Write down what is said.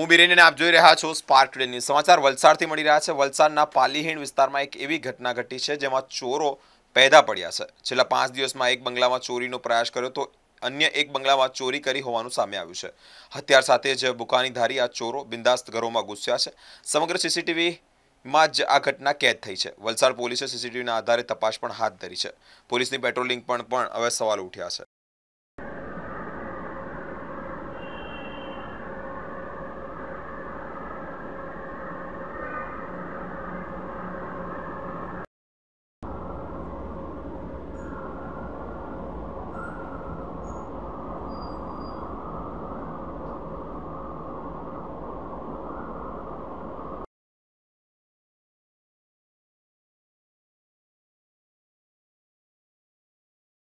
હું બિરેનીને આપ જોઈ રહ્યા છો સ્પાર્ક ટુડે સમાચાર વલસાડથી મળી રહ્યા છે વલસાડના પાલીહીણ વિસ્તારમાં એક એવી ઘટના ઘટી છે જેમાં ચોરો પેદા પડ્યા છે છેલ્લા પાંચ દિવસમાં એક બંગલામાં ચોરીનો પ્રયાસ કર્યો તો અન્ય એક બંગલામાં ચોરી કરી હોવાનું સામે આવ્યું છે હથિયાર સાથે જ બુકાની ધારી આ ચોરો બિંદાસ્ત ઘરોમાં ઘૂસ્યા છે સમગ્ર સીસીટીવીમાં જ આ ઘટના કેદ થઈ છે વલસાડ પોલીસે સીસીટીવીના આધારે તપાસ પણ હાથ ધરી છે પોલીસની પેટ્રોલિંગ પણ પણ હવે સવાલ ઉઠ્યા છે